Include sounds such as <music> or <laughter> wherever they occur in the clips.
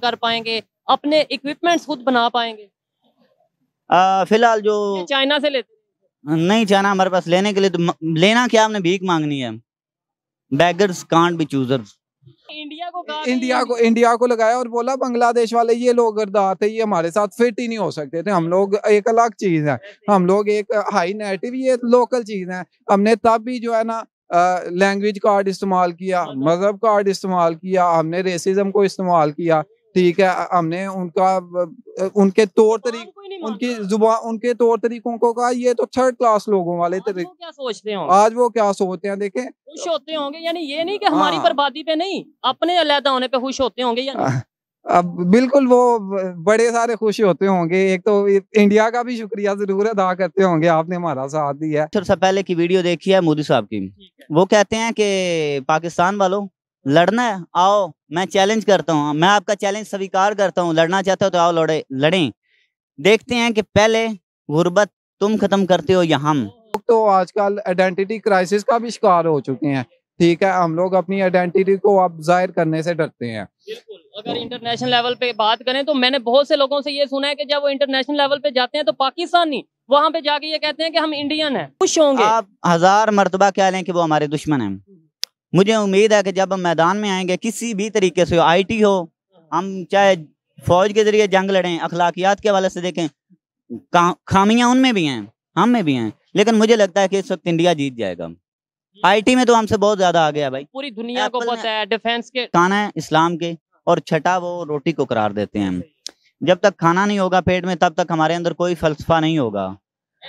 कर पाएंगे अपने इक्विपमेंट खुद बना पाएंगे फिलहाल जो चाइना से लेते नहीं चाइना हमारे पास लेने के लिए तो लेना क्या हमने भीख मांगनी है beggars can't be choosers India को इंडिया को इंडिया को लगाया और बोला बांग्लादेश वाले ये लोग गर्दार थे ये हमारे साथ फिट ही नहीं हो सकते थे हम लोग एक अलग चीज है हम लोग एक हाई नेटिव ये लोकल चीज है हमने तब भी जो है ना लैंग्वेज कार्ड इस्तेमाल किया मजहब मतलब- कार्ड इस्तेमाल किया हमने रेसिज्म को इस्तेमाल किया ठीक है हमने उनका उनके तौर तरीके उनकी जुबान उनके तौर तरीकों को कहा ये तो थर्ड क्लास लोगों वाले वो क्या सोचते हैं आज वो क्या सोचते हैं देखे खुश होते होंगे यानी ये नहीं कि हमारी हाँ। बर्बादी पे नहीं अपने अलहदा होने पे खुश होते होंगे अब बिल्कुल वो बड़े सारे खुश होते होंगे एक तो इंडिया का भी शुक्रिया जरूर अदा करते होंगे आपने हमारा साथ दिया है सबसे पहले की वीडियो देखी है मोदी साहब की वो कहते हैं कि पाकिस्तान वालों लड़ना है आओ मैं चैलेंज करता हूँ मैं आपका चैलेंज स्वीकार करता हूँ लड़ना चाहते हो तो आओ लड़े लड़े देखते हैं कि पहले गुर्बत तुम खत्म करते हो या हम तो आजकल आइडेंटिटी क्राइसिस का भी शिकार हो चुके हैं ठीक है हम लोग अपनी आइडेंटिटी को अब जाहिर करने से डरते हैं बिल्कुल अगर इंटरनेशनल लेवल पे बात करें तो मैंने बहुत से लोगों से ये सुना है कि जब वो इंटरनेशनल लेवल पे जाते हैं तो पाकिस्तानी वहाँ पे जाके ये कहते हैं कि हम इंडियन हैं खुश होंगे आप हजार मरतबा कह लें कि वो हमारे दुश्मन हैं मुझे उम्मीद है कि जब हम मैदान में आएंगे किसी भी तरीके से आईटी हो हम चाहे फौज के जरिए जंग लड़ें अखलाकियात के हवाले से देखें खामियां उनमें भी हैं हम में भी हैं लेकिन मुझे लगता है कि इस वक्त इंडिया जीत जाएगा हम्म। आईटी में तो हमसे बहुत ज्यादा आ गया भाई पूरी दुनिया को पता है डिफेंस के खाना है इस्लाम के और छठा वो रोटी को करार देते हैं जब तक खाना नहीं होगा पेट में तब तक हमारे अंदर कोई फलसफा नहीं होगा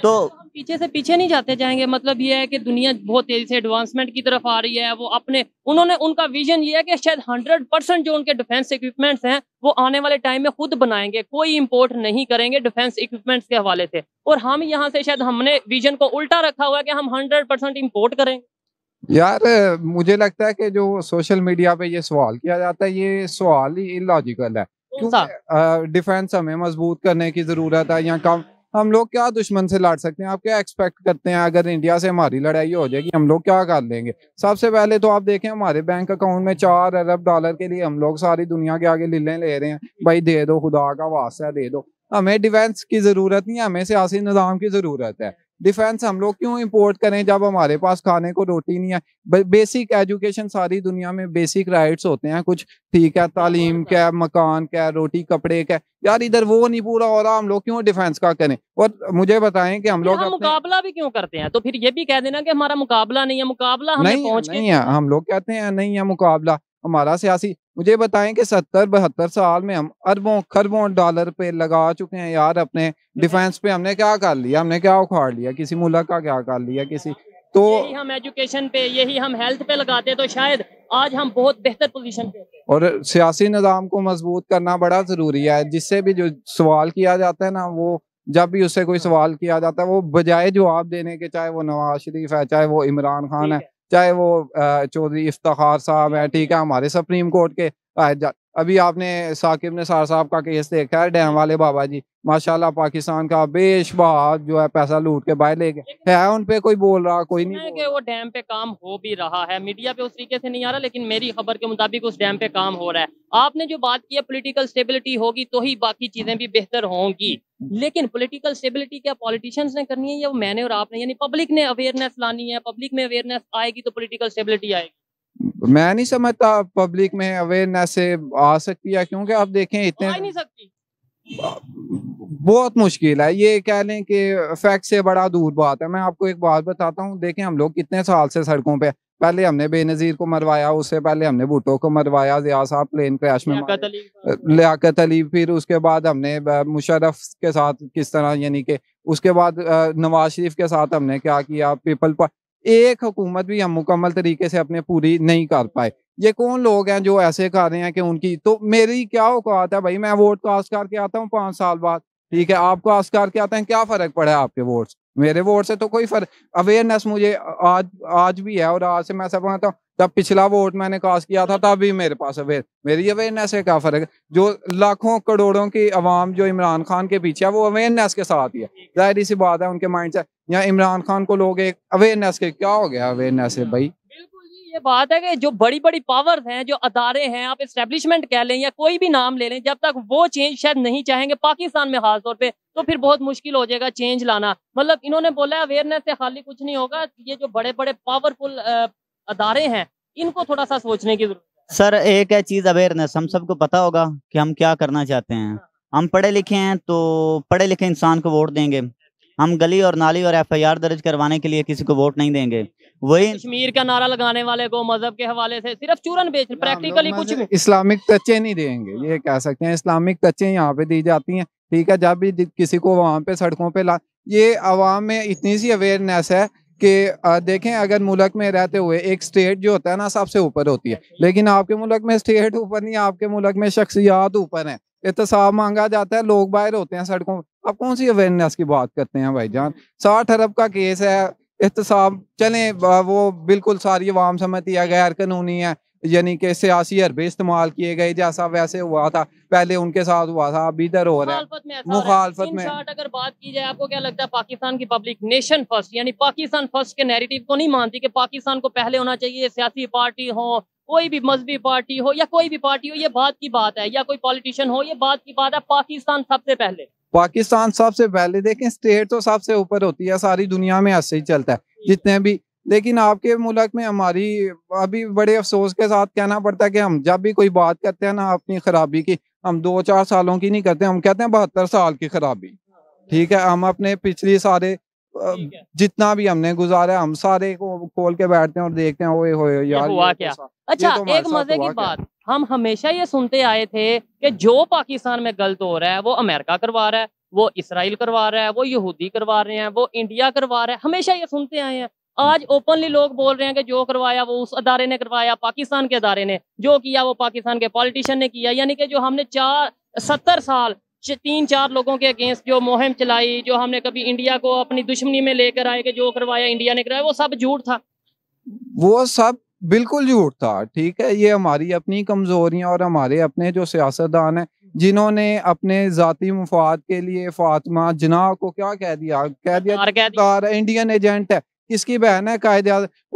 तो, तो पीछे से पीछे नहीं जाते जाएंगे मतलब ये है कि दुनिया बहुत तेजी से एडवांसमेंट की तरफ आ रही है वो अपने उन्होंने उनका विजन ये है कि शायद हंड्रेड परसेंट जो उनके डिफेंस इक्विपमेंट्स हैं वो आने वाले टाइम में खुद बनाएंगे कोई इंपोर्ट नहीं करेंगे डिफेंस इक्विपमेंट्स के हवाले से और हम यहाँ से शायद हमने विजन को उल्टा रखा हुआ है कि हम हंड्रेड परसेंट इम्पोर्ट करेंगे यार मुझे लगता है कि जो सोशल मीडिया पे ये सवाल किया जाता है ये सवाल ही इलॉजिकल है क्योंकि डिफेंस हमें मजबूत करने की जरूरत है या कम हम लोग क्या दुश्मन से लड़ सकते हैं आप क्या एक्सपेक्ट करते हैं अगर इंडिया से हमारी लड़ाई हो जाएगी हम लोग क्या कर लेंगे सबसे पहले तो आप देखें हमारे बैंक अकाउंट में चार अरब डॉलर के लिए हम लोग सारी दुनिया के आगे लीले ले रहे हैं भाई दे दो खुदा का वास्ता दे दो हमें डिफेंस की ज़रूरत नहीं है हमें सियासी निज़ाम की ज़रूरत है डिफेंस हम लोग क्यों इंपोर्ट करें जब हमारे पास खाने को रोटी नहीं है बेसिक एजुकेशन सारी दुनिया में बेसिक राइट्स होते हैं कुछ ठीक है तालीम क्या मकान क्या रोटी कपड़े क्या यार इधर वो नहीं पूरा हो रहा हम लोग क्यों डिफेंस का करें और मुझे बताएं कि हम लोग अपने... मुकाबला भी क्यों करते हैं तो फिर ये भी कह देना कि हमारा मुकाबला नहीं है मुकाबला नहीं, नहीं है हम लोग कहते हैं नहीं है मुकाबला हमारा सियासी मुझे बताएं कि सत्तर बहत्तर साल में हम अरबों खरबों डॉलर पे लगा चुके हैं यार अपने हम्म, हम्म। डिफेंस पे हमने क्या कर लिया हमने क्या उखाड़ लिया किसी मुल्क का क्या कर लिया किसी तो यही हम एजुकेशन पे यही हम हेल्थ पे लगाते तो शायद आज हम बहुत बेहतर पोजीशन पे और सियासी निज़ाम को मजबूत करना बड़ा ज़रूरी है जिससे भी जो सवाल किया जाता है ना वो जब भी उससे कोई हाँ। सवाल किया जाता है वो बजाय जवाब देने के चाहे वो नवाज शरीफ है चाहे वो इमरान खान है चाहे वो चौधरी इफ्तार साहब है ठीक है हमारे सुप्रीम कोर्ट के अभी आपने साकिब ने सार साहब का केस देखा है डैम वाले बाबा जी माशाल्लाह पाकिस्तान का बेशबहार जो है पैसा लूट के बाहर ले गए है उन पे कोई बोल रहा कोई नहीं कि वो डैम पे काम हो भी रहा है मीडिया पे उस तरीके से नहीं आ रहा लेकिन मेरी खबर के मुताबिक उस डैम पे काम हो रहा है आपने जो बात की है पोलिटिकल स्टेबिलिटी होगी तो ही बाकी चीजें भी बेहतर होंगी लेकिन पोलिटिकल स्टेबिलिटी क्या पॉलिटिशियंस ने करनी है या मैंने और आपने यानी पब्लिक ने अवेयरनेस लानी है पब्लिक में अवेयरनेस आएगी तो पोलिटिकल स्टेबिलिटी आएगी मैं नहीं समझता पब्लिक में अवेयरनेस से आ सकती है क्योंकि आप देखें तो इतने नहीं सकती बहुत मुश्किल है ये कह लें कि फैक्ट से बड़ा दूर बात है मैं आपको एक बात बताता हूँ देखें हम लोग कितने साल से सड़कों पे पहले हमने बेनजीर को मरवाया उससे पहले हमने भुटो को मरवाया जिया साहब प्लेन क्रैश में लियाकत अली फिर उसके बाद हमने मुशरफ के साथ किस तरह यानी कि उसके बाद नवाज शरीफ के साथ हमने क्या किया पीपल पर एक हुकूमत भी हम मुकम्मल तरीके से अपने पूरी नहीं कर पाए ये कौन लोग हैं जो ऐसे कर रहे हैं कि उनकी तो मेरी क्या औकात है भाई मैं वोट कास्ट तो करके आता हूँ पाँच साल बाद ठीक है आप कास्ट करके आते हैं क्या फ़र्क पड़ा है आपके वोट मेरे वोट से तो कोई फर्क अवेयरनेस मुझे आज आज भी है और आज से मैं समझता हूँ जब पिछला वोट मैंने कास्ट किया था तब भी मेरे पास अवेयर मेरी अवेयरनेस से क्या फर्क है जो लाखों करोड़ों की आवाम जो इमरान खान के पीछे है वो अवेयरनेस के साथ ही है जाहिर सी बात है उनके माइंड से या इमरान खान को लोग एक अवेयरनेस के क्या हो गया अवेयरनेस से भाई ये बात है कि जो बड़ी बड़ी पावर्स हैं जो अदारे हैं आप इस्टेब्लिशमेंट कह लें या कोई भी नाम ले लें जब तक वो चेंज शायद नहीं चाहेंगे पाकिस्तान में खासतौर पर तो फिर बहुत मुश्किल हो जाएगा चेंज लाना मतलब इन्होंने बोला अवेयरनेस से खाली कुछ नहीं होगा ये जो बड़े बड़े पावरफुल अदारे हैं इनको थोड़ा सा सोचने की जरूरत सर एक है चीज़ अवेयरनेस हम सबको पता होगा कि हम क्या करना चाहते हैं हाँ। हम पढ़े लिखे हैं तो पढ़े लिखे इंसान को वोट देंगे हम गली और नाली और एफआईआर दर्ज करवाने के लिए किसी को वोट नहीं देंगे वही कश्मीर का नारा लगाने वाले को मजहब के हवाले से सिर्फ चूरन बेच प्रैक्टिकली कुछ इस्लामिक टचे नहीं देंगे ये कह सकते हैं इस्लामिक टचे यहाँ पे दी जाती हैं ठीक है जब भी किसी को वहाँ पे सड़कों पे ला ये आवाम में इतनी सी अवेयरनेस है कि देखें अगर मुल्क में रहते हुए एक स्टेट जो होता है ना सबसे ऊपर होती है लेकिन आपके मुल्क में स्टेट ऊपर नहीं आपके मुल्क में शख्सियात ऊपर है एहतसाब तो मांगा जाता है लोग बाहर होते हैं सड़कों आप कौन सी अवेयरनेस की बात करते हैं भाई जान साठ अरब का केस है एहतसाब चले वो बिल्कुल सारी आवाम समझती है गैर कानूनी है यानी कि सियासी हरबे इस्तेमाल किए गए जैसा वैसे हुआ था पहले उनके साथ हुआ था अभी इधर हो रहा है मुखालफत में अगर बात की जाए आपको क्या लगता है पाकिस्तान की पब्लिक नेशन फर्स्ट यानी पाकिस्तान फर्स्ट के नैरेटिव को तो नहीं मानती कि पाकिस्तान को पहले होना चाहिए सियासी पार्टी हो कोई भी मजहबी पार्टी हो या कोई भी पार्टी हो ये बात की बात है या कोई पॉलिटिशियन हो ये बात की बात है पाकिस्तान सबसे पहले पाकिस्तान सबसे पहले देखें स्टेट तो सबसे ऊपर होती है सारी दुनिया में ऐसे ही चलता है जितने भी लेकिन आपके मुल्क में हमारी अभी बड़े अफसोस के साथ कहना पड़ता है कि हम जब भी कोई बात करते हैं ना अपनी खराबी की हम दो चार सालों की नहीं करते हम कहते हैं बहत्तर साल की खराबी ठीक है हम अपने पिछली सारे जितना भी हमने गुजारा हम सारे को खोल के बैठते हैं और देखते हैं ओए होए तो यार हुआ तो क्या अच्छा तो एक मजे की बात हम हमेशा ये सुनते आए थे कि जो पाकिस्तान में गलत हो रहा है वो अमेरिका करवा रहा है वो इसराइल करवा रहा है वो यहूदी करवा रहे हैं वो इंडिया करवा रहे हैं हमेशा ये सुनते आए हैं आज ओपनली लोग बोल रहे हैं कि जो करवाया वो उस अदारे ने करवाया पाकिस्तान के अदारे ने जो किया वो पाकिस्तान के पॉलिटिशियन ने किया यानी कि जो हमने चार सत्तर साल तीन चार लोगों के अगेंस्ट जो मुहिम चलाई जो हमने कभी इंडिया को अपनी दुश्मनी में लेकर आए कि जो करवाया इंडिया ने करवाया वो सब झूठ था वो सब बिल्कुल झूठ था ठीक है ये हमारी अपनी कमजोरियां और हमारे अपने जो सियासतदान हैं जिन्होंने अपने जाती मफाद के लिए फातिमा जना को क्या कह दिया कह दिया, कह दिया। इंडियन एजेंट है इसकी बहन है कायदे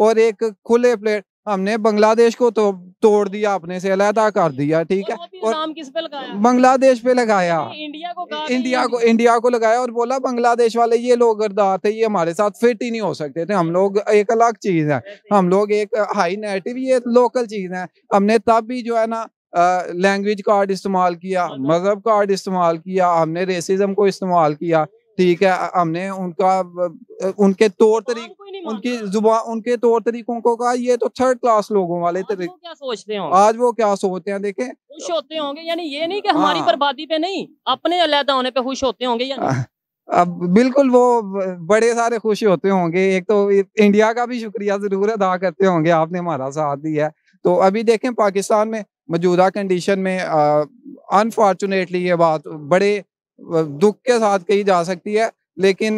और एक खुले प्लेट हमने बांग्लादेश को तो तोड़ दिया अपने से अलहदा कर दिया ठीक है और नाम किस पे लगाया बांग्लादेश पे लगाया इंडिया को इंडिया को इंडिया को लगाया और बोला बांग्लादेश वाले ये लोग गर्दार थे ये हमारे साथ फिट ही नहीं हो सकते थे हम लोग एक अलग चीज है हम लोग एक हाई नेटिव ये लोकल चीज है हमने तब भी जो है ना लैंग्वेज कार्ड इस्तेमाल किया मतलब मजहब कार्ड इस्तेमाल किया हमने रेसिज्म को इस्तेमाल किया ठीक है हमने उनका उनके तौर तरीक उनकी जुबान उनके तौर तरीकों को कहा ये तो थर्ड क्लास लोगों वाले तरीके क्या सोचते हो आज वो क्या सोचते हैं देखे खुश होते होंगे यानी ये नहीं कि हाँ। हमारी बर्बादी पे नहीं अपने अलहदा होने पे खुश होते होंगे अब बिल्कुल वो बड़े सारे खुश होते होंगे एक तो इंडिया का भी शुक्रिया जरूर अदा करते होंगे आपने हमारा साथ दिया तो अभी देखें पाकिस्तान में मौजूदा कंडीशन में अनफॉर्चुनेटली ये बात बड़े दुख के साथ कही जा सकती है लेकिन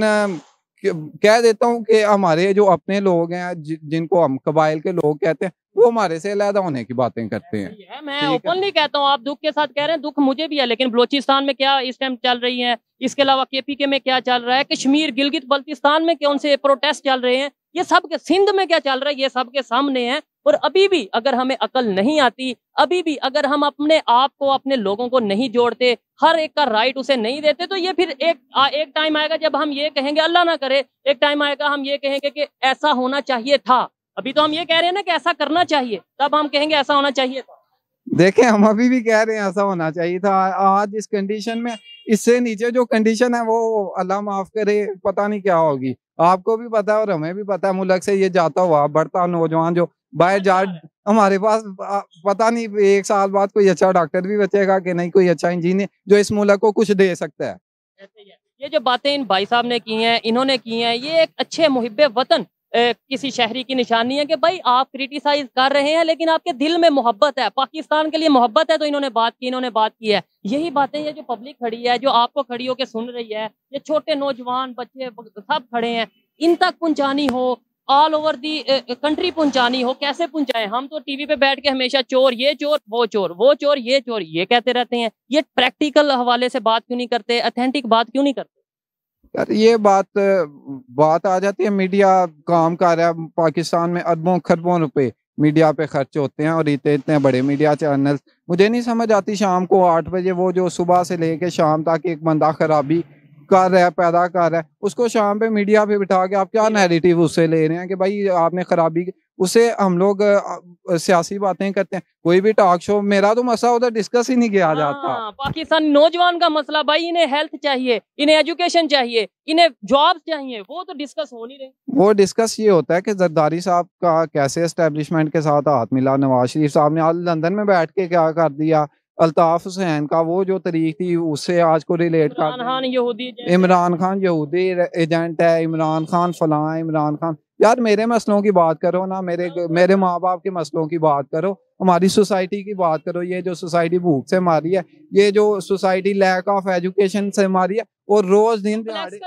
कह देता हूँ कि हमारे जो अपने लोग हैं जिनको हम कबाइल के लोग कहते हैं वो हमारे से अलहदा होने की बातें करते हैं है, मैं ओपनली कहता हूँ आप दुख के साथ कह रहे हैं दुख मुझे भी है लेकिन बलोचिस्तान में क्या इस टाइम चल रही है इसके अलावा के के में क्या चल रहा है कश्मीर गिलगित बल्तिस्तान में कौन से प्रोटेस्ट चल रहे हैं ये सब के सिंध में क्या चल रहा है ये सब के सामने है और अभी भी अगर हमें अकल नहीं आती अभी भी अगर हम अपने आप को अपने लोगों को नहीं जोड़ते हर एक का राइट उसे नहीं देते तो ये फिर एक आ, एक टाइम आएगा जब हम ये कहेंगे अल्लाह ना करे एक टाइम आएगा हम ये कहेंगे कि ऐसा होना चाहिए था अभी तो हम ये कह रहे हैं ना कि ऐसा करना चाहिए तब हम कहेंगे ऐसा होना चाहिए था देखें हम अभी भी कह रहे हैं ऐसा होना चाहिए था आज इस कंडीशन में इससे नीचे जो कंडीशन है वो अल्लाह माफ करे पता नहीं क्या होगी आपको भी पता है और हमें भी पता है मुल्क से ये जाता हुआ बढ़ता नौजवान जो बाय अच्छा। जाट हमारे पास पता नहीं एक साल बाद कोई अच्छा डॉक्टर भी बचेगा कि नहीं कोई अच्छा इंजीनियर जो इस मुल्क को कुछ दे सकता है ये जो बातें इन भाई साहब ने की हैं इन्होंने की हैं ये एक अच्छे मुहिब वतन ए, किसी शहरी की निशानी है कि भाई आप क्रिटिसाइज कर रहे हैं लेकिन आपके दिल में मोहब्बत है पाकिस्तान के लिए मोहब्बत है तो इन्होंने बात की इन्होंने बात की है यही बातें ये जो पब्लिक खड़ी है जो आपको खड़ी होकर सुन रही है ये छोटे नौजवान बच्चे सब खड़े हैं इन तक पहुंचानी हो ऑल ओवर दी कंट्री पहुंचानी हो कैसे पहुंचाएं हम तो टीवी पे बैठ के हमेशा चोर ये चोर वो चोर वो चोर ये चोर ये कहते रहते हैं ये प्रैक्टिकल हवाले से बात क्यों नहीं करते अथेंटिक बात क्यों नहीं करते यार ये बात बात आ जाती है मीडिया काम कर रहा है पाकिस्तान में अरबों खरबों रुपए मीडिया पे खर्च होते हैं और इतने इतने बड़े मीडिया चैनल मुझे नहीं समझ आती शाम को आठ बजे वो जो सुबह से लेके शाम तक एक बंदा खराबी कर रहा है पैदा कर रहा है उसको शाम पे मीडिया पे बिठा के आप क्या नैरेटिव उससे ले रहे हैं कि भाई आपने खराबी उसे हम लोग सियासी बातें करते हैं कोई भी टॉक शो मेरा तो मसला उधर डिस्कस ही नहीं किया जाता हाँ, पाकिस्तान नौजवान का मसला भाई इन्हें हेल्थ चाहिए इन्हें एजुकेशन चाहिए इन्हें जॉब चाहिए वो तो डिस्कस हो नहीं रहे वो डिस्कस ये होता है कि जरदारी साहब का कैसे एस्टेब्लिशमेंट के साथ हाथ मिला नवाज शरीफ साहब ने लंदन में बैठ के क्या कर दिया अल्ताफ़ हुसैन का वो जो तरीक थी उससे आज को रिलेट कर इमरान खान यहूदी इमरान खान यहूदी एजेंट है इमरान खान फलां इमरान खान यार मेरे मसलों की बात करो ना मेरे हाँ। मेरे माँ बाप के मसलों की बात करो हमारी सोसाइटी की बात करो ये जो सोसाइटी भूख से मारी है ये जो सोसाइटी लैक ऑफ एजुकेशन से मारी है और रोज दिन दिहाड़े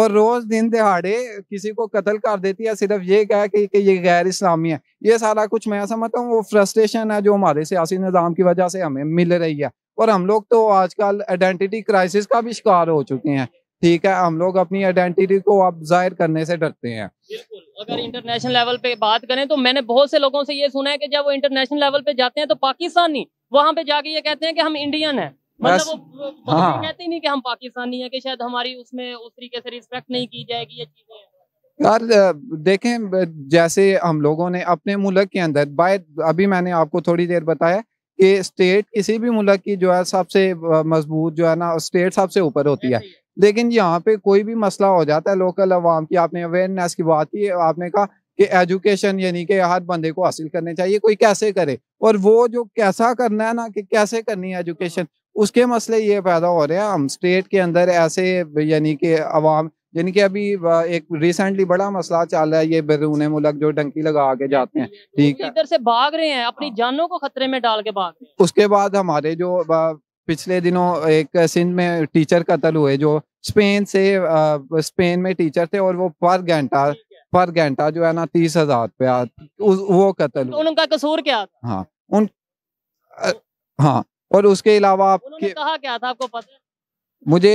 और रोज दिन दिहाड़े किसी को कत्ल कर देती है सिर्फ ये कह कि, कि ये गैर इस्लामी है ये सारा कुछ मैं समझता हूँ वो फ्रस्ट्रेशन है जो हमारे सियासी निज़ाम की वजह से हमें मिल रही है और हम लोग तो आजकल आइडेंटिटी क्राइसिस का भी शिकार हो चुके हैं ठीक है हम लोग अपनी आइडेंटिटी को आप जाहिर करने से डरते हैं अगर इंटरनेशनल लेवल पे बात करें तो मैंने बहुत से लोगों से ये सुना है कि जब वो इंटरनेशनल लेवल पे जाते हैं तो पाकिस्तानी वहाँ पे जाके ये कहते हैं कि हम इंडियन हैं मतलब वो हाँ। कहते नहीं कि हम पाकिस्तानी हैं कि शायद हमारी उसमें उस तरीके से रिस्पेक्ट नहीं की जाएगी ये चीजें यार देखें जैसे हम लोगों ने अपने मुल्क के अंदर बाय अभी मैंने आपको थोड़ी देर बताया कि स्टेट किसी भी मुल्क की जो है सबसे मजबूत जो है ना स्टेट सबसे ऊपर होती है लेकिन यहाँ पे कोई भी मसला हो जाता है लोकल अवाम की आपने अवेयरनेस की बात की आपने कहा कि एजुकेशन यानी कि हर बंदे को हासिल करने चाहिए कोई कैसे करे और वो जो कैसा करना है ना कि कैसे करनी है एजुकेशन उसके मसले ये पैदा हो रहे हैं हम स्टेट के अंदर ऐसे यानी कि अवाम यानी कि अभी एक रिसेंटली बड़ा मसला चल रहा है ये बैरून मुलक जो डंकी लगा के जाते हैं ठीक है इधर से भाग रहे हैं अपनी हाँ। जानों को खतरे में डाल के भाग उसके बाद हमारे जो पिछले दिनों एक सिंध में टीचर कत्ल हुए जो स्पेन से स्पेन में टीचर थे और वो पर घंटा पर घंटा जो है ना तीस हजार रुपया वो कत्ल तो उनका कसूर क्या था? हाँ उन आ, हाँ और उसके अलावा आपने कहा क्या था आपको पता मुझे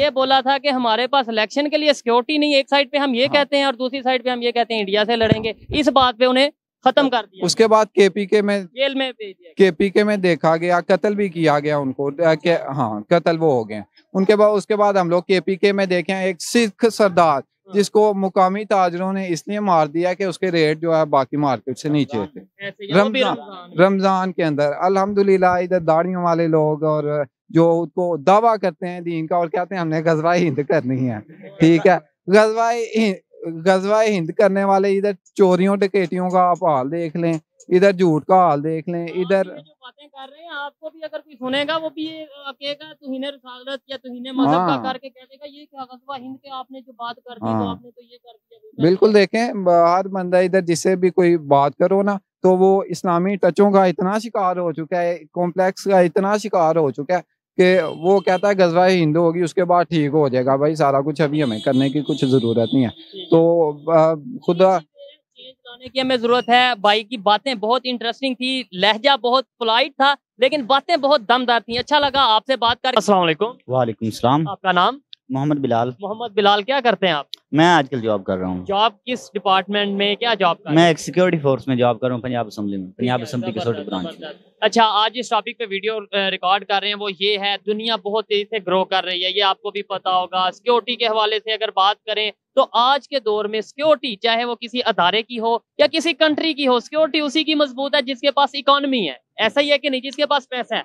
ये बोला था कि हमारे पास इलेक्शन के लिए सिक्योरिटी नहीं एक साइड पे हम ये हाँ। कहते हैं और दूसरी साइड पे हम ये कहते हैं इंडिया से लड़ेंगे इस बात पे उन्हें खत्म तो कर दिया उसके बाद केपीके में जेल में भेज दिया केपीके में देखा गया कत्ल भी किया गया उनको हाँ कत्ल वो हो गए उनके बाद उसके बाद हम लोग केपीके में देखे एक सिख सरदार हाँ। जिसको मुकामी ताजरों ने इसलिए मार दिया कि उसके रेट जो है बाकी मार्केट से नीचे थे रमजान रमजान के अंदर अल्हम्दुलिल्लाह इधर दाढ़ियों वाले लोग और जो उसको दावा करते हैं दीन का और कहते हैं हमने गजवा हिंद करनी है <laughs> ठीक है गजवा गजवा हिंद करने वाले इधर चोरियों डकेटियों का आप हाल देख लें इधर झूठ का हाल देख लें हाँ, इधर हाँ। तो हाँ। तो बिल्कुल देखें हर बंदा इधर जिससे भी कोई बात करो ना तो वो इस्लामी टचों का इतना शिकार हो चुका है कॉम्प्लेक्स का इतना शिकार हो चुका है कि वो कहता है गजवा हिंदू होगी उसके बाद ठीक हो जाएगा भाई सारा कुछ अभी हमें करने की कुछ जरूरत नहीं है तो खुदा की हमें जरूरत है भाई की बातें बहुत इंटरेस्टिंग थी लहजा बहुत पोलाइट था लेकिन बातें बहुत दमदार थी अच्छा लगा आपसे बात कर वालेकुम आपका नाम मोहम्मद बिलाल मोहम्मद बिलाल क्या करते हैं आप मैं आजकल जॉब कर रहा हूँ जॉब किस डिपार्टमेंट में क्या जॉब कर मैं सिक्योरिटी फोर्स में जॉब कर रहा हूँ पंजाब असम्बली में पंजाब असम्बली कसौटी ब्रांच अच्छा आज इस टॉपिक पे वीडियो रिकॉर्ड कर रहे हैं वो ये है दुनिया बहुत तेजी से ग्रो कर रही है ये आपको भी पता होगा सिक्योरिटी के हवाले से अगर बात करें तो आज के दौर में सिक्योरिटी चाहे वो किसी अदारे की हो या किसी कंट्री की हो सिक्योरिटी उसी की मजबूत है जिसके पास इकोनमी है ऐसा ही है कि नहीं जिसके पास पैसा है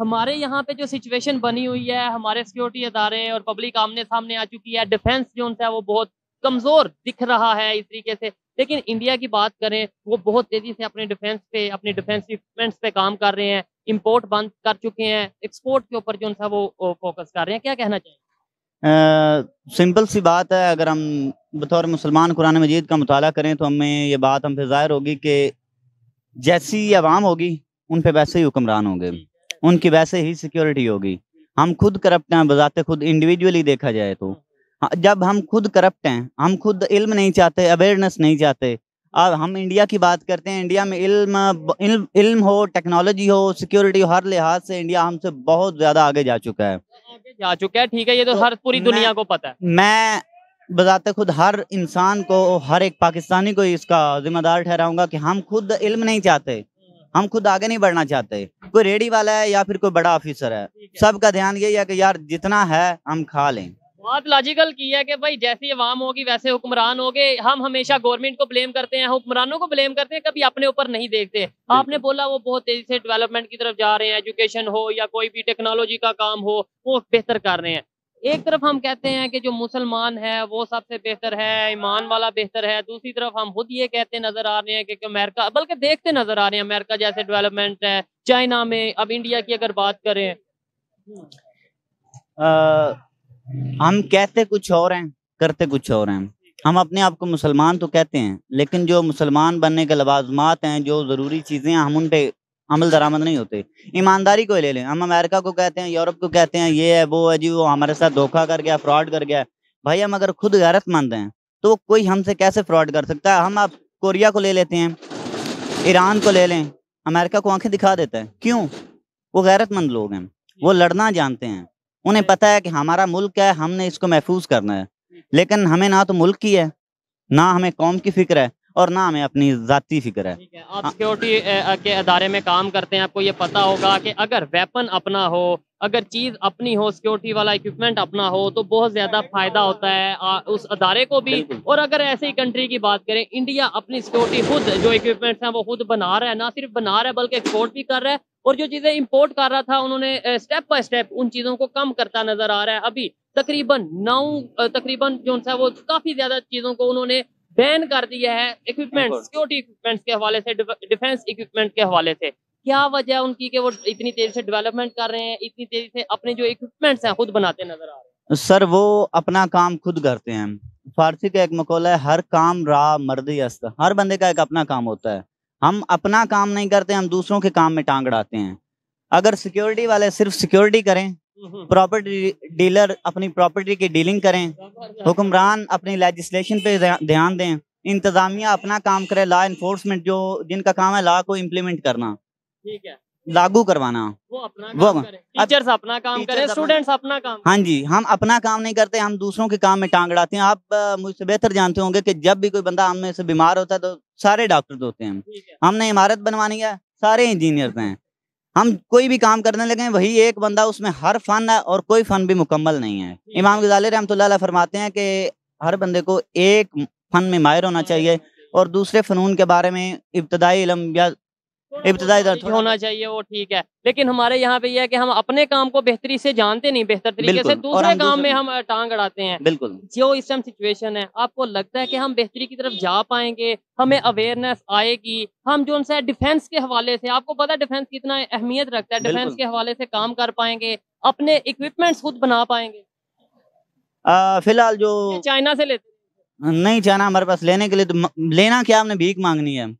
हमारे यहाँ पे जो सिचुएशन बनी हुई है हमारे सिक्योरिटी अदारे और पब्लिक आमने सामने आ चुकी है डिफेंस जो है वो बहुत कमजोर दिख रहा है इस तरीके से लेकिन इंडिया की बात करें वो बहुत तेजी से अपने डिफेंस पे अपने डिफेंस इक्विपमेंट्स पे काम कर रहे हैं इंपोर्ट बंद कर चुके हैं एक्सपोर्ट के ऊपर जो है वो फोकस कर रहे हैं क्या कहना चाहिए सिंपल सी बात है अगर हम बतौर मुसलमान कुरान मजीद का मुताला करें तो हमें ये बात हम पे ज़ाहिर होगी कि जैसी आवाम होगी उन पर वैसे ही हुक्मरान होंगे उनकी वैसे ही सिक्योरिटी होगी हम खुद करप्ट हैं बजाते खुद इंडिविजुअली देखा जाए तो हाँ, जब हम खुद करप्ट हैं हम खुद इल्म नहीं चाहते अवेयरनेस नहीं चाहते अब हम इंडिया की बात करते हैं इंडिया में इल्म इल्म, इल्म हो टेक्नोलॉजी हो सिक्योरिटी हो हर लिहाज से इंडिया हमसे बहुत ज्यादा आगे जा चुका है जा चुका है ठीक है ये तो, तो हर पूरी दुनिया को पता है मैं बजाते खुद हर इंसान को हर एक पाकिस्तानी को इसका जिम्मेदार ठहराऊंगा कि हम खुद इल्म नहीं चाहते हम खुद आगे नहीं बढ़ना चाहते कोई रेडी वाला है या फिर कोई बड़ा ऑफिसर है सबका ध्यान यही है कि यार जितना है हम खा लें बात लॉजिकल की है कि भाई जैसी अवाम होगी वैसे हुक्मरान होंगे हम हमेशा गवर्नमेंट को ब्लेम करते हैं हुक्मरानों को ब्लेम करते हैं कभी अपने ऊपर नहीं देखते आपने बोला वो बहुत तेजी से डेवलपमेंट की तरफ जा रहे हैं एजुकेशन हो या कोई भी टेक्नोलॉजी का काम हो वो बेहतर कर रहे हैं एक तरफ हम कहते हैं कि जो मुसलमान है वो सबसे बेहतर है ईमान वाला बेहतर है दूसरी तरफ हम खुद ये कहते नजर आ रहे हैं कि अमेरिका बल्कि देखते नजर आ रहे हैं अमेरिका जैसे डेवलपमेंट है चाइना में अब इंडिया की अगर बात करें आ, हम कहते कुछ और हैं करते कुछ और हैं हम अपने आप को मुसलमान तो कहते हैं लेकिन जो मुसलमान बनने के लवाजमात हैं जो ज़रूरी चीज़ें हैं हम उन पर अमल दरामद नहीं होते ईमानदारी को ले लें हम अमेरिका को कहते हैं यूरोप को कहते हैं ये है वो है जी वो हमारे साथ धोखा कर गया फ्रॉड कर गया भाई हम अगर खुद गैरतमंद हैं तो कोई हमसे कैसे फ्रॉड कर सकता है हम आप कोरिया को ले लेते हैं ईरान को ले लें अमेरिका को आंखें दिखा देता है क्यों वो गैरतमंद लोग हैं वो लड़ना जानते हैं उन्हें पता है कि हमारा मुल्क है हमने इसको महफूज करना है लेकिन हमें ना तो मुल्क की है ना हमें कौम की फिक्र है और ना हमें अपनी जाती फिक्र है आप सिक्योरिटी के अदारे में काम करते हैं आपको ये पता होगा कि अगर वेपन अपना हो अगर चीज अपनी हो सिक्योरिटी वाला इक्विपमेंट अपना हो तो बहुत ज्यादा फायदा होता है आ, उस अदारे को भी और अगर ऐसे ही कंट्री की बात करें इंडिया अपनी सिक्योरिटी खुद जो इक्विपमेंट है वो खुद बना रहा है ना सिर्फ बना रहा है बल्कि एक्सपोर्ट भी कर रहा है और जो चीजें इम्पोर्ट कर रहा था उन्होंने स्टेप बाय स्टेप उन चीजों को कम करता नजर आ रहा है अभी तकरीबन नौ तकरीबन जो है वो काफी ज्यादा चीजों को उन्होंने बैन कर दिया है इक्विपमेंट सिक्योरिटी इक्विपमेंट के हवाले से डिफेंस इक्विपमेंट के हवाले से क्या वजह है उनकी कि वो इतनी तेजी से डेवलपमेंट कर रहे हैं इतनी तेजी से अपने जो इक्विपमेंट्स हैं खुद बनाते नजर आ रहे हैं सर वो अपना काम खुद करते हैं फारसी का एक मकौला है हर काम रा मर्द अस्त हर बंदे का एक अपना काम होता है हम अपना काम नहीं करते हम दूसरों के काम में टांग डाते हैं अगर सिक्योरिटी वाले सिर्फ सिक्योरिटी करें प्रॉपर्टी डीलर अपनी प्रॉपर्टी की डीलिंग करें हुक्मरान अपनी लेजिस्लेशन पे ध्यान दें इंतजामिया अपना काम करे लॉ इन्फोर्समेंट जो जिनका काम है लॉ को इम्प्लीमेंट करना ठीक है लागू करवाना वो अपना काम करें। अपना काम करें स्टूडेंट्स अपना काम हाँ जी हम अपना काम नहीं करते हम दूसरों के काम में टांग हैं आप मुझसे बेहतर जानते होंगे कि जब भी कोई बंदा हमें से बीमार होता है तो सारे डॉक्टर होते हैं हमने इमारत बनवानी है सारे इंजीनियर हैं हम कोई भी काम करने लगे वही एक बंदा उसमें हर फन है और कोई फन भी मुकम्मल नहीं है इमाम गजाल रहमत फरमाते हैं कि हर बंदे को एक फन में माहिर होना हाँ, चाहिए और दूसरे फ़नून के बारे में इब्तदाई इलम या इब्तदाई दौर होना चाहिए वो ठीक है लेकिन हमारे यहाँ पे यह है कि हम अपने काम को बेहतरी से जानते नहीं बेहतर तरीके से दूसरे काम में हम टांग अड़ाते हैं बिल्कुल जो इस टाइम सिचुएशन है आपको लगता है कि हम बेहतरी की तरफ जा पाएंगे हमें अवेयरनेस हम्म। आएगी हम जो उनसे डिफेंस के हवाले से आपको पता है डिफेंस कितना अहमियत रखता है डिफेंस के हवाले से काम कर पाएंगे अपने इक्विपमेंट खुद बना पाएंगे फिलहाल जो चाइना से लेते नहीं चाइना हमारे पास लेने के लिए तो लेना क्या हमने भीख मांगनी है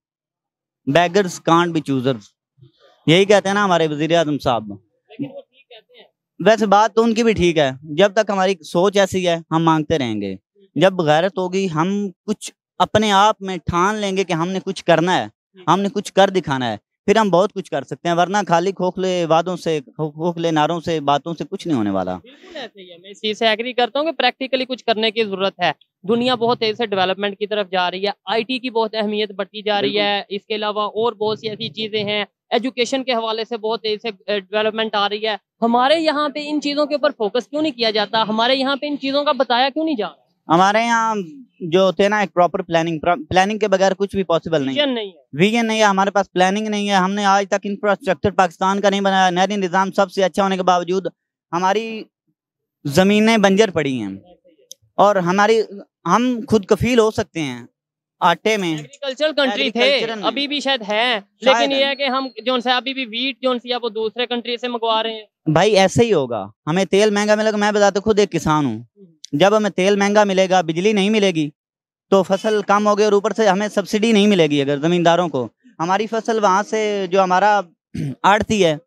बैगर्स कांट बी चूजर्स यही कहते हैं ना हमारे वजीर आजम साहब वैसे बात तो उनकी भी ठीक है जब तक हमारी सोच ऐसी है हम मांगते रहेंगे जब गैरत होगी हम कुछ अपने आप में ठान लेंगे कि हमने कुछ करना है हमने कुछ कर दिखाना है फिर हम बहुत कुछ कर सकते हैं वरना खाली खोखले वादों से खोखले नारों से बातों से कुछ नहीं होने वाला ऐसे एग्री करता हूँ कि प्रैक्टिकली कुछ करने की जरूरत है दुनिया बहुत तेज से डेवलपमेंट की तरफ जा रही है आईटी की बहुत अहमियत बढ़ती जा रही है इसके अलावा और बहुत सी ऐसी चीजें हैं एजुकेशन के हवाले से बहुत तेज से डेवलपमेंट आ रही है हमारे यहाँ पे इन चीजों के ऊपर फोकस क्यों नहीं किया जाता हमारे यहाँ पे इन चीजों का बताया क्यों नहीं जा रहा हमारे यहाँ जो होते हैं ना एक प्रॉपर प्लानिंग प्लानिंग के बगैर कुछ भी पॉसिबल नहीं है विजन नहीं है हमारे पास प्लानिंग नहीं है हमने आज तक इंफ्रास्ट्रक्चर पाकिस्तान का नहीं बनाया नहरी निज़ाम सबसे अच्छा होने के बावजूद हमारी ज़मीनें बंजर पड़ी हैं और हमारी हम खुद कफील हो सकते हैं आटे में एग्रीकल्चर कंट्री थे अभी भी शायद है लेकिन ये है कि हम जो अभी भी वीट जो वो दूसरे कंट्री से मंगवा रहे हैं भाई ऐसे ही होगा हमें तेल महंगा मिलेगा मैं बताता खुद एक किसान हूँ हम्म। जब हमें तेल महंगा मिलेगा बिजली नहीं मिलेगी तो फसल कम होगी और ऊपर से हमें सब्सिडी नहीं मिलेगी अगर ज़मींदारों को हमारी फसल वहाँ से जो हमारा <clears throat> आड़ती है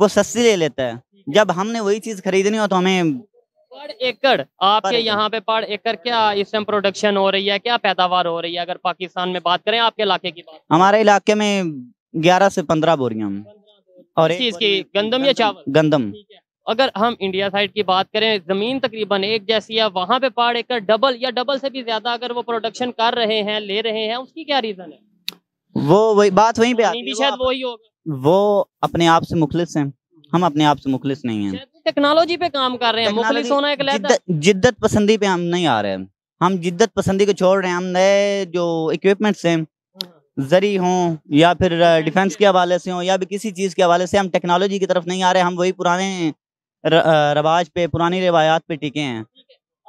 वो सस्ती ले लेता है जब हमने वही चीज़ खरीदनी हो तो हमें पर एकड़ आपके यहाँ पे पर एकड़ क्या इस टाइम प्रोडक्शन हो रही है क्या पैदावार हो रही है अगर पाकिस्तान में बात करें आपके इलाके की बात हमारे इलाके में ग्यारह से पंद्रह बोरियां और चीज की गंदम या चावल गंदम अगर हम इंडिया साइड की बात करें ज़मीन तकरीबन एक जैसी है वहाँ पे पहाड़ एकड़ डबल या डबल से भी ज़्यादा अगर वो प्रोडक्शन कर रहे हैं ले रहे हैं उसकी क्या रीज़न है वो वही बात वहीं पे आती है शायद वही होगा वो अपने आप से मुखलिस हैं हम अपने आप से मुखलिस नहीं हैं टेक्नोलॉजी पे काम कर रहे हैं मुखलिस होना एक जिद्दत, जिद्दत पसंदी पे हम नहीं आ रहे हैं हम जिद्दत पसंदी को छोड़ रहे हैं हम नए जो इक्विपमेंट्स हैं जरी हों या फिर डिफेंस के हवाले से हों या भी किसी चीज़ के हवाले से हम टेक्नोलॉजी की तरफ नहीं आ रहे हम वही पुराने रवाज पे पुरानी रिवायात पे टिके हैं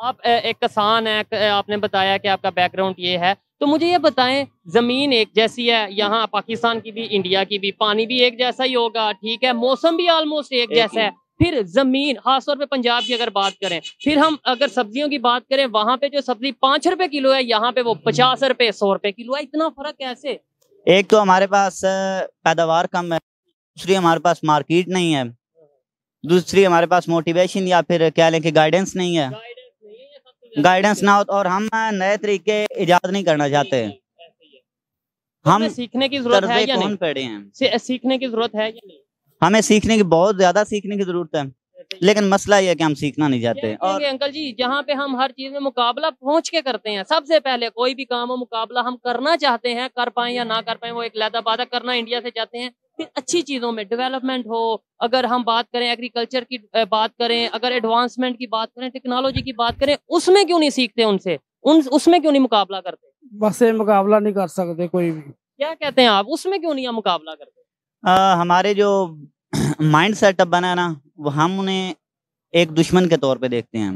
आप एक किसान हैं आपने बताया कि आपका बैकग्राउंड ये है तो मुझे ये बताएं ज़मीन एक जैसी है यहाँ पाकिस्तान की भी इंडिया की भी पानी भी एक जैसा ही होगा ठीक है मौसम भी ऑलमोस्ट एक, एक जैसा है फिर ज़मीन खासतौर पे पंजाब की अगर बात करें फिर हम अगर सब्जियों की बात करें वहाँ पे जो सब्जी पाँच रुपए किलो है यहाँ पे वो पचास रुपए सौ रुपए किलो है इतना फर्क कैसे एक तो हमारे पास पैदावार कम है दूसरी हमारे पास मार्केट नहीं है दूसरी हमारे पास मोटिवेशन या फिर क्या लें कि गाइडेंस नहीं है गाइडेंस ना हो तो और हम नए तरीके ईजाद नहीं करना चाहते हम सीखने की जरूरत है या नहीं पड़े हैं सीखने की जरूरत है या नहीं हमें सीखने की बहुत ज्यादा सीखने की जरूरत है लेकिन मसला यह है कि हम सीखना नहीं चाहते और अंकल जी जहाँ पे हम हर चीज में मुकाबला पहुँच के करते हैं सबसे पहले कोई भी काम हो मुकाबला हम करना चाहते हैं कर पाए या ना कर पाए वो एक लहदा करना इंडिया से चाहते हैं फिर अच्छी चीज़ों में डेवलपमेंट हो अगर हम बात करें एग्रीकल्चर की बात करें अगर एडवांसमेंट की बात करें टेक्नोलॉजी की बात करें उसमें क्यों नहीं सीखते उनसे उन उसमें क्यों नहीं मुकाबला करते बस मुकाबला नहीं कर सकते कोई भी क्या कहते हैं आप उसमें क्यों नहीं मुकाबला करते आ, हमारे जो माइंड <clears throat> सेटअप बना ना वो हम उन्हें एक दुश्मन के तौर पे देखते हैं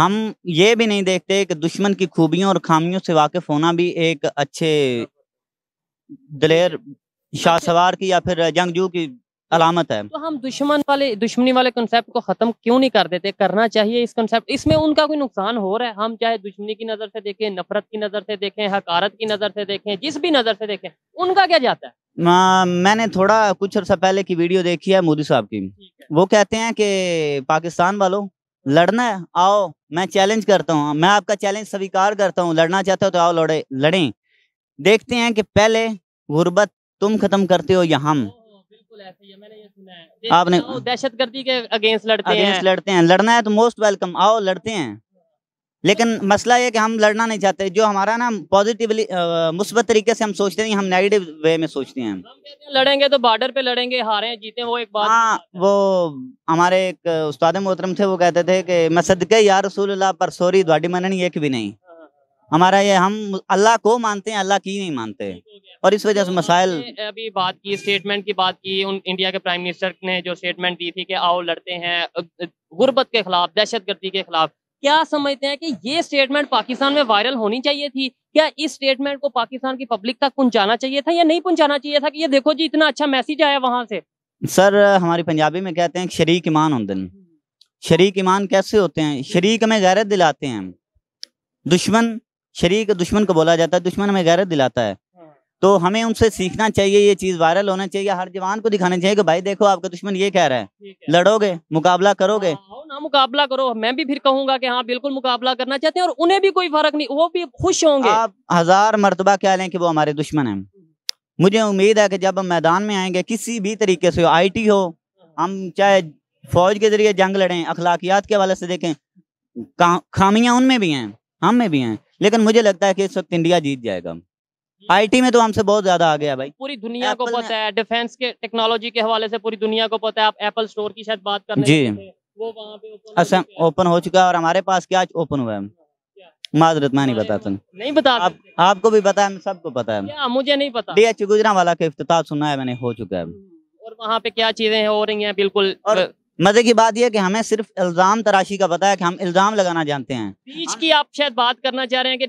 हम ये भी नहीं देखते कि दुश्मन की खूबियों और खामियों से वाकिफ होना भी एक अच्छे दलेर शाह अच्छा। सवार की या फिर जंगजू की अलामत है तो हम दुश्मन वाले दुश्मनी वाले कंसेप्ट को खत्म क्यों नहीं कर देते करना चाहिए इस कंसेप्ट इसमें उनका कोई नुकसान हो रहा है हम चाहे दुश्मनी की नजर से देखें नफरत की नजर से देखें हकारत की नजर से देखें जिस भी नजर से देखें उनका क्या जाता है आ, मैंने थोड़ा कुछ अर्सा पहले की वीडियो देखी है मोदी साहब की वो कहते हैं कि पाकिस्तान वालों लड़ना है आओ मैं चैलेंज करता हूँ मैं आपका चैलेंज स्वीकार करता हूँ लड़ना चाहता हूँ तो आओ लड़े लड़े देखते हैं कि पहले गुर्बत तुम खत्म करते हो या हम आपने दहशत गर्दी के अगेंस्ट लड़ते अगेंस्ट हैं लड़ते हैं लड़ना है तो मोस्ट वेलकम आओ लड़ते हैं लेकिन मसला ये कि हम लड़ना नहीं चाहते जो हमारा ना पॉजिटिवली मुस्बत तरीके से हम सोचते हैं हम नेगेटिव वे में सोचते हैं लड़ेंगे तो बॉर्डर पे लड़ेंगे हारे जीते वो एक बात हाँ वो हमारे एक उस्ताद मोहतरम थे वो कहते थे कि मैं सदके या रसूल पर सोरी द्वाडी मननी एक भी नहीं हाँ, हाँ, हाँ। हमारा ये हम अल्लाह को मानते हैं अल्लाह की नहीं मानते और इस वजह से तो मसाइल अभी बात की स्टेटमेंट की बात की उन इंडिया के प्राइम मिनिस्टर ने जो स्टेटमेंट दी थी कि आओ लड़ते हैं गुर्बत के खिलाफ दहशत गर्दी के खिलाफ क्या समझते हैं कि ये स्टेटमेंट पाकिस्तान में वायरल होनी चाहिए थी क्या इस स्टेटमेंट को पाकिस्तान की पब्लिक तक पहुंचाना चाहिए था या नहीं पहुंचाना चाहिए था कि ये देखो जी इतना अच्छा मैसेज आया वहां से सर हमारी पंजाबी में कहते हैं शरीक ईमान होते दिन शरीक ईमान कैसे होते हैं शरीक हमें गैरत दिलाते हैं दुश्मन शरीक दुश्मन को बोला जाता है दुश्मन हमें गैरत दिलाता है तो हमें उनसे सीखना चाहिए ये चीज़ वायरल होना चाहिए हर जवान को दिखाना चाहिए कि भाई देखो आपका दुश्मन ये कह रहा है लड़ोगे मुकाबला करोगे हाँ, ना मुकाबला करो मैं भी फिर कहूंगा कि हाँ बिल्कुल मुकाबला करना चाहते हैं और उन्हें भी कोई फर्क नहीं वो भी खुश होंगे आप हजार मरतबा क्या लें कि वो हमारे दुश्मन है मुझे उम्मीद है कि जब हम मैदान में आएंगे किसी भी तरीके से आई हो हम चाहे फौज के जरिए जंग लड़े अखलाकियात के हवाले से देखें खामियां उनमें भी हैं हम में भी हैं लेकिन मुझे लगता है कि इस वक्त इंडिया जीत जाएगा आईटी में तो हमसे बहुत ज्यादा आ गया भाई पूरी दुनिया को पता है डिफेंस के टेक्नोलॉजी के हवाले से पूरी दुनिया को पता है आप एप्पल स्टोर की शायद बात कर जी वो वहाँ पे ओपन अच्छा, हो चुका है और हमारे पास क्या ओपन हुआ है माजरत मैं नहीं बताता नहीं बता आप, आपको भी पता है सबको पता है क्या? मुझे नहीं पता डी एच गुजरा वाला का अफ्ताब सुना है मैंने हो चुका है हम्म, और वहाँ पे क्या चीजें हो रही हैं बिल्कुल और मजे की बात यह कि हमें सिर्फ इल्जाम तराशी का पता है कि हम इल्जाम लगाना जानते हैं बीच की आप शायद बात करना चाह रहे हैं